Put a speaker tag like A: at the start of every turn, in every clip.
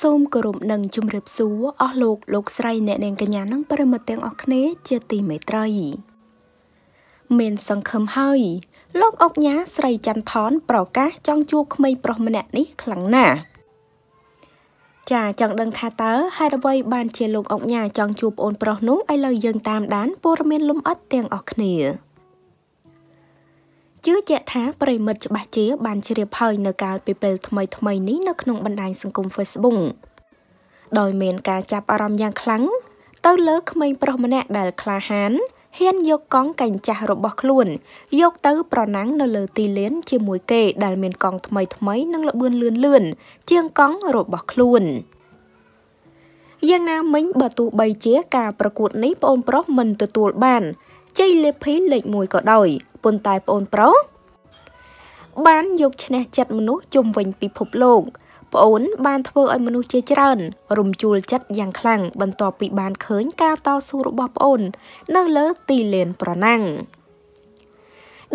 A: សូមគោរពនិងជម្រាបសួរអស់លោកលោកស្រីអ្នកនាងកញ្ញានិងប្រិមត្តទាំងអស់គ្នា ជាទីមេត្រីមានសង្ឃឹមហើយ លោកអុកញ៉ាស្រីច័ន្ទថនប្រកាសចង់ជួបក្មេងប្រុសម្នាក់នេះខ្លាំងណាស់ចាចង់ដឹងថាតើហេតុអ្វីបានជាលោកអុកញ៉ាចង់ជួបប្អូនប្រុសនោះឥឡូវយើងតាមដានព័ត៌មានលំអិតទាំងអស់គ្នាជឿជាក់ថាប្រិមិត្តច្បាស់ជាបានជ្រាបហើយនៅកាលពីពេលថ្មីថ្មីនេះនៅក្នុងបណ្ដាញសង្គម Facebook ដោយមានការចាប់អារម្មណ៍យ៉ាងខ្លាំងទៅលើក្មេងប្រុសម្នាក់ដែលក្លាហានហ៊ានយកកង់កញ្ចាស់របស់ខ្លួន យកទៅប្រណាំងនៅលើទីលាន ជាមួយគេដែលមានកង់ថ្មីថ្មីនិងល្បឿនលឿនលឿនជាងកង់របស់ខ្លួនយ៉ាងណាមិញបើទោះបីជាការប្រកួតនេះប្អូនប្រុសមិនទទួលបានជ័យលាភីលេខ1ក៏ដោយប៉ុន្តែប្អូនប្រុសបានយកឈ្នះចិត្តមនុស្សជុំវិញពិភពលោកប្អូន បានធ្វើឲ្យមនុស្សជាច្រើនរំជួលចិត្តយ៉ាងខ្លាំងបន្ទាប់ពីបានឃើញការតស៊ូរបស់ប្អូននៅលើទីលានប្រណាំង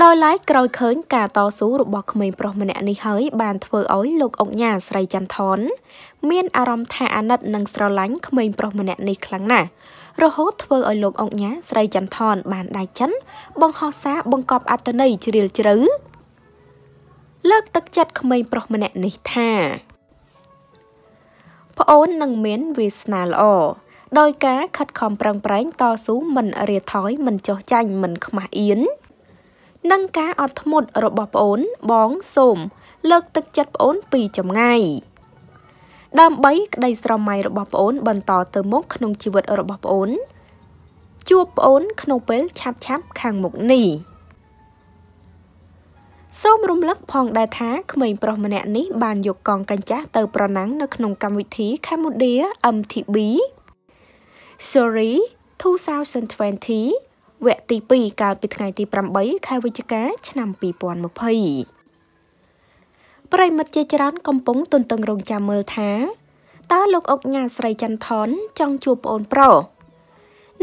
A: ដោយឡែកក្រោយឃើញការតស៊ូរបស់ក្មេងប្រុសម្នាក់នេះហើយ បានធ្វើឲ្យលោកអុកញ៉ាស្រីចន្ទថនមានអារម្មណ៍ថាអាណិតនិងស្រឡាញ់ក្មេងប្រុសម្នាក់នេះខ្លាំងណាស់រហូតធ្វើឲ្យលោកអង្គញាស្រីចន្ទថនបានដៃចិនបង្ហោះសារបង្កប់អត្តន័យជ្រាលជ្រៅលើកទឹកចិត្តក្មេងប្រុសម្នាក់នេះថាប្អូននឹងមានវាសនាល្អដោយការខិតខំប្រឹងប្រែងតស៊ូមិន រាថយមិនចុះចាញ់មិនខ្មាស់អៀននិងការអត់ធ្មត់របស់ប្អូនបងសូម លើកទឹកចិត្តប្អូនពីចម្ងាយដើម្បីក្តីស្រមៃរបស់ប្អូនបន្តទៅមុខក្នុងជីវិតរបស់ប្អូនជួបប្អូនក្នុងពេលឆាប់ឆាប់ខាងមុខនេះសូមរំលឹកផងដែរថាក្មេងប្រុសម្នាក់នេះបានយកកងកញ្ចាស់ទៅប្រណាំងនៅក្នុងកម្មវិធី Cambodia MTB Sorry 2020វគ្គទី2កាលពីថ្ងៃទី8ខែវិច្ឆិកាឆ្នាំ2020ប្រិមិត្តជាច្រើនកំពុងទន្ទឹងរង់ចាំមើលថាតើលោកអុកញ៉ាស្រីចន្ទថន ចង់ជួបប្អូនប្រុស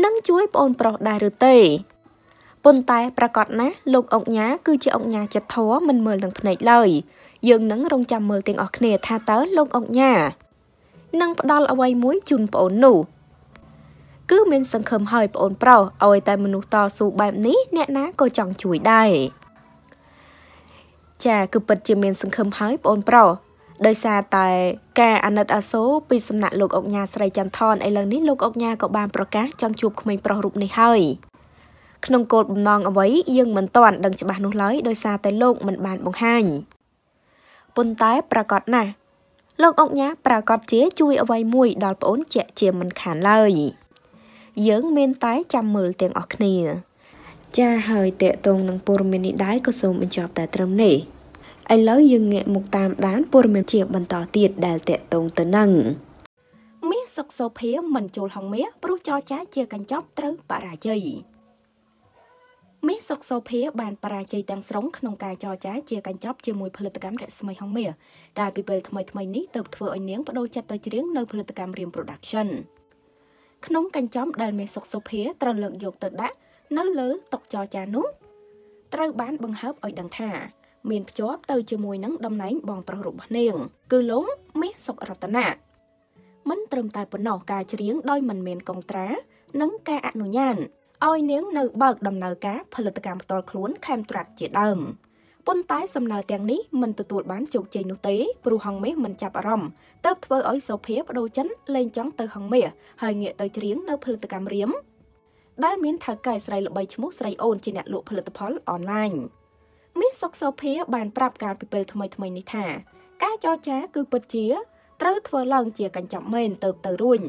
A: និងជួយប្អូនប្រុសដែរឬទេប៉ុន្តែប្រកាសណាស់លោកអុកញ៉ាគឺជាអុកញ៉ាចិត្តធัวមិនមើលនឹងភ្នែកឡើយយើងនឹងរងចាំមើលទាំងអស់គ្នាថាតើលោកអុកញ៉ានឹងផ្ដល់អ្វីមួយជូនប្អូននោះគឺមានសង្ឃឹមហើយប្អូនប្រុសឲ្យតែមនុស្សតស៊ូបែបនេះអ្នកណាក៏ចង់ជួយដែរចាគឺពិតជាមានសង្ឃឹមហើយបងប្រុសដោយសារតែ ការអាណិតអាសូរពីសំណាក់លោកអុកញ៉ាស្រីចន្ទថនឥឡូវនេះលោកអុកញ៉ាក៏បានប្រកាសចង់ជួបក្មេងប្រុសរូបនេះហើយក្នុងគោលបំណងអ្វីយើងមិនទាន់ដឹងច្បាស់នោះឡើយដោយសារតែលោកមិនបានបង្ហាញប៉ុន្តែប្រកាសណាស់លោកអុកញ៉ាប្រកាសជា ជួយ អ្វីមួយដល់ប្អូនជាជាមិនខានឡើយយើងមានតែចាំមើលទាំងអស់គ្នា ចាហើយតេតងនឹងព័ត៌មាននេះដែរក៏សូមបញ្ចប់តែត្រឹមនេះឥឡូវយើងងាកមកតាមដានព័ត៌មានជាបន្តទៀតដែលតកតងទៅនឹងមាសសុកសូភាមិនចូលហងមាសព្រោះចរចាជាកញ្ចប់ត្រូវបរាជ័យមាសសុកសូភា បានបរាជ័យទាំងស្រុងក្នុងការចរចាជាកញ្ចប់ជាមួយផលិតកម្មរស្មីហងមាសកាលពីពេលថ្មីថ្មីនេះទើបធ្វើឲ្យនាងបដូរចិត្តទៅច្រៀងនៅផលិតកម្មរៀម Production ក្នុងកញ្ចប់ដែលមាសសុកសូភា ត្រូវលើកយកទៅដាក់នៅលើតុចរចានោះ ត្រូវបាន បង្ហើបឲ្យដឹងថាមានភ្ជាប់ទៅជាមួយនឹងតំណែងបងប្រុសរបស់នាងគឺលោកមាសសុករតនាមិនត្រឹមតែប៉ុណ្ណោះការច្រៀងដោយមិនមានកងត្រានិងការអនុញ្ញាតឲ្យនាងនៅបើកដំណើរការផលិតកម្មផ្ទាល់ខ្លួនខេមត្រាក់ជាដើមប៉ុន្តែសំណើទាំងនេះមិនទទួលបានជោគជ័យនោះទេព្រោះហងមាសមិនចាប់អារម្មណ៍ទៅធ្វើឲ្យសូភាបដូចិនលែងចង់ទៅហងមាសហើយងាកទៅច្រៀងនៅផលិតកម្មរៀមដែលមានថៅកែស្រីល្បីឈ្មោះស្រីអូនជាអ្នកលក់ផលិតផលអនឡាញមានសុកសោភា បានប្រាប់ការពិពិលថ្មីថ្មីនេះថា ការចរចាគឺពិតជាត្រូវធ្វើឡើងជាកញ្ចប់មែនទៅទៅរួញ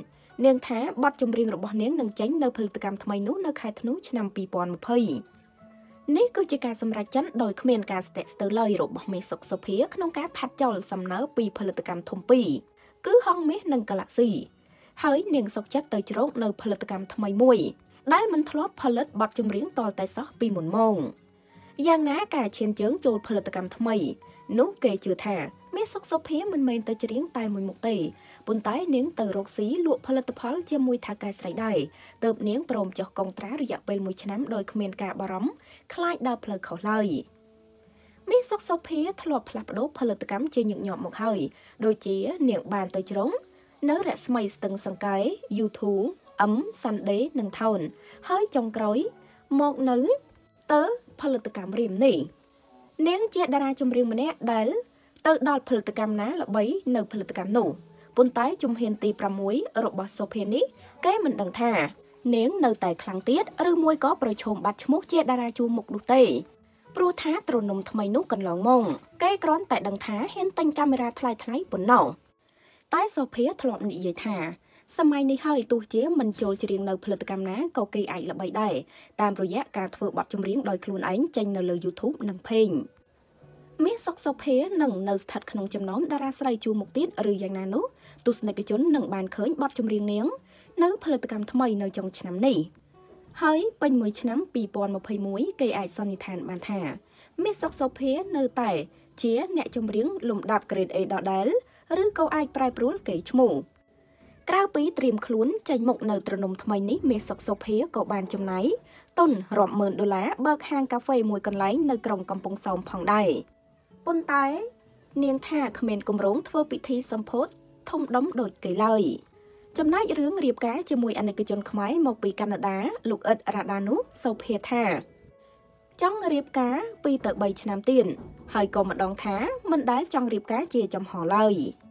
A: នាងថាបទចម្រៀងរបស់នាងនឹងចេញនៅផលិតកម្មថ្មីនោះនៅខែធ្នូឆ្នាំ2020នេះគឺជាការសម្រេចចិត្តដោយគ្មានការស្ទាក់ស្ទើរឡើយរបស់មេសុកសុភាក្នុងការផាត់ចោលសំណើពីផលិតកម្មធំពីរគឺហងមាសនិងកាឡាក់ស៊ីហើយនាងសុកចិត្តទៅជ្រកនៅផលិតកម្មថ្មីមួយ ដែលមិនធ្លាប់ផលិតបទចម្រៀងតលតែសោះពីមុនមកយ៉ាងណាការឈានជើងចូលផលិតកម្មថ្មី នោះគេជឿថា មានសុខសុភាមិនមែនទៅច្រៀងតែមួយមុខទេប៉ុន្តែនាងទៅរកស៊ីលក់ផលិតផលជាមួយថាកែស្រីដែរទើបនាងព្រមចុះកុងត្រារយៈពេល1ឆ្នាំដោយគ្មានការបារម្ភខ្លាចដើរផ្លូវខុសឡើយមានសុខសុភាធ្លាប់ផ្លាស់ប្ដូរផលិតកម្មជាញឹកញាប់មកហើយ ដូចជានាងបានទៅជ្រុងនៅរស្មីស្ទឹងសង្កែ YouTube M Sunday និង Town ហើយចុងក្រោយមកនៅទៅផលិតកម្មរៀមនេះនាងជាតារាចម្រៀងម្នាក់ដែលទៅដល់ផលិតកម្មណាល្បីនៅផលិតកម្មនោះប៉ុន្តែជំហានទី6របស់សូភានេះគេមិនដឹងថានាងនៅតែខ្លាំងទៀតឬមួយក៏ប្រឈមបាត់ឈ្មោះជាតារាជួរមុខនោះទេព្រោះថាទ្រនំថ្មីនោះកន្លងមកគេគ្រាន់តែដឹងថាហ៊ានទិញកាមេរ៉ាថ្លៃថ្លៃប៉ុណ្ណោះតែសូភាធ្លាប់និយាយថាសម័យនេះហើយទោះជាមិនចូលច្រៀងនៅផលិតកម្មណាក៏គេអាចល្បីដែរតាមរយៈការធ្វើបទចម្រៀងដោយខ្លួនឯងចេញនៅលើ YouTube និង Page មានសុកសុភានឹងនៅស្ថិតក្នុងចំណោមតារាស្រីជួរមុខទៀតឬយ៉ាងណានោះទស្សនិកជននឹងបានឃើញបទចម្រៀងនាង នៅ ផលិតកម្មថ្មីនៅចុងឆ្នាំនេះ ហើយពេញមួយ ឆ្នាំ2021គេអាចសន្និដ្ឋានបានថា មាសសុកសុភានៅតែ ជា អ្នកចម្រៀងលំដាប់ grade A ដដែលឬក៏អាចប្រែប្រួលគេឈ្មោះក្រៅពីត្រៀមខ្លួនចេញមុខនៅត្រនំថ្មីនេះមាសសុកសុភាក៏បានចំណាយទុនរាប់ម៉ឺនដុល្លារបើកហាងកាហ្វេ មួយកន្លែងនៅក្រុងកំពង់សោមផងដែរប៉ុន្តែ នាងថាគ្មានគម្រោងធ្វើពិធីសម្ពោធធំដុំដូចគេឡើយចំណែករឿងរៀបការជាមួយអាណិកជនខ្មែរមកពីកាណាដាលោកអ៊ិតរ៉ាដានោះសុភាថា ចង់រៀបការ2ទៅ3ឆ្នាំទៀតហើយក៏ម្ដងថា មិនដែលចង់រៀបការជាចំហឡើយ។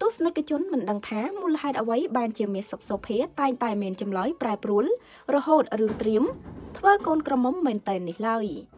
A: ទស្សនិកជនមិនដឹងថាមូលហេតុអ្វីបានជាមេសុកសុភាតែងតែមានចម្លើយប្រែប្រួលរហូតរឿងត្រៀមធ្វើកូនក្រមុំមែនតែននេះឡើយ។